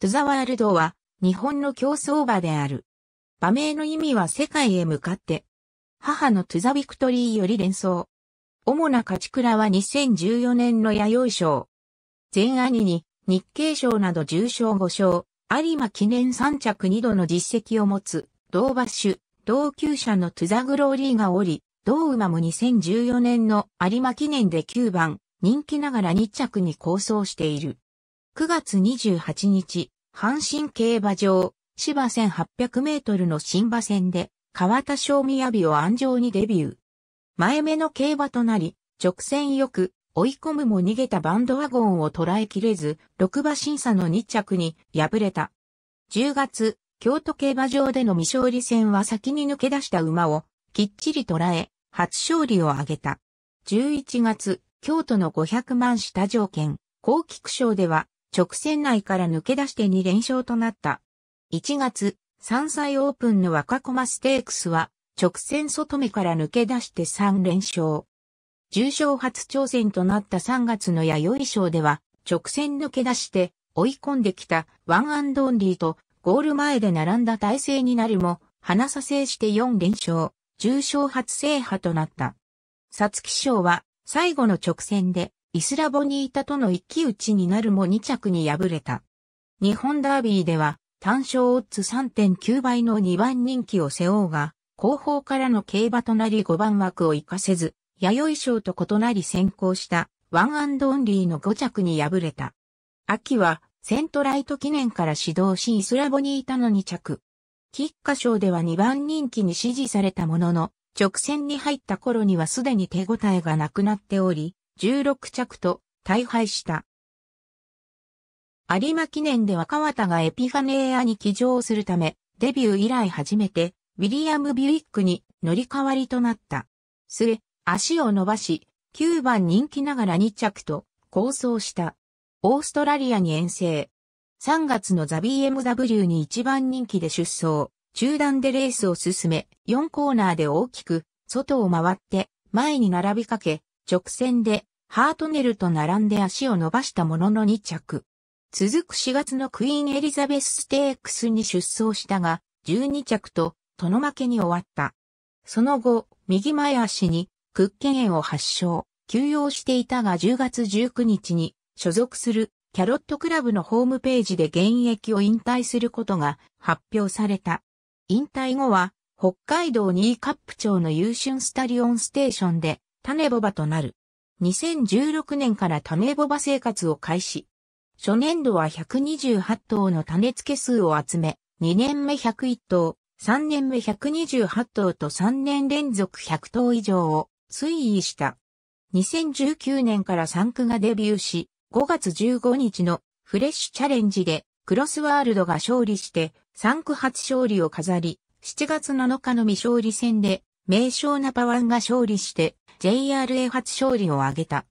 トゥザワールドは日本の競争馬である。馬名の意味は世界へ向かって。母のトゥザ・ビクトリーより連想。主な勝ち倉は2014年の弥生賞。前兄に日経賞など重賞5賞、有馬記念3着2度の実績を持つ、同馬種、同級者のトゥザ・グローリーがおり、同馬も2014年の有馬記念で9番、人気ながら2着に構想している。9月28日、阪神競馬場、芝1800メートルの新馬戦で、川田正阿雅を安城にデビュー。前目の競馬となり、直線よく、追い込むも逃げたバンドワゴンを捉えきれず、6馬審査の2着に敗れた。10月、京都競馬場での未勝利戦は先に抜け出した馬を、きっちり捉え、初勝利を挙げた。11月、京都の500万下条件、高菊賞では、直線内から抜け出して2連勝となった。1月、山菜オープンの若駒ステークスは、直線外目から抜け出して3連勝。重賞初挑戦となった3月の弥生賞では、直線抜け出して追い込んできたワンアンドオンリーとゴール前で並んだ体制になるも、花さ制して4連勝、重賞初制覇となった。皐月賞は最後の直線でイスラボニータとの一騎打ちになるも2着に敗れた。日本ダービーでは単勝オッズ3.9倍の2番人気を背負うが、後方からの競馬となり5番枠を活かせず、弥生賞と異なり先行したワンオンリーの5着に敗れた。秋はセントライト記念から始動しイスラボニータの2着。菊花賞では2番人気に支持されたものの、直線に入った頃にはすでに手応えがなくなっており、16着と大敗した。有馬記念では綿田がエピファネーアに騎乗するため、デビュー以来初めて、ウィリアム・ビュイックに乗り換わりとなった。末、足を伸ばし、9番人気ながら2着と、構想した。オーストラリアに遠征。3月のザ BMW に1番人気で出走。中段でレースを進め、4コーナーで大きく、外を回って、前に並びかけ、直線でハートネルと並んで足を伸ばしたものの2着。続く4月のクイーンエリザベスステークスに出走したが、12着と、との負けに終わった。その後、右前足に、屈腱炎を発症、休養していたが10月19日に、所属する、キャロットクラブのホームページで現役を引退することが発表された。引退後は、北海道ニーカップ町の優春スタリオンステーションで、種ボバとなる。2016年から種ボバ生活を開始。初年度は128頭の種付け数を集め、2年目101頭、3年目128頭と3年連続100頭以上を推移した。2019年から産区がデビューし、5月15日のフレッシュチャレンジでクロスワールドが勝利して産区初勝利を飾り、7月7日の未勝利戦で名称ナパワンが勝利して JRA 初勝利を挙げた。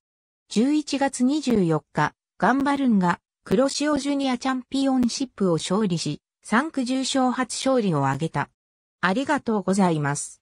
11月24日、ガンバルンが黒潮ジュニアチャンピオンシップを勝利し、3区重賞初勝利を挙げた。ありがとうございます。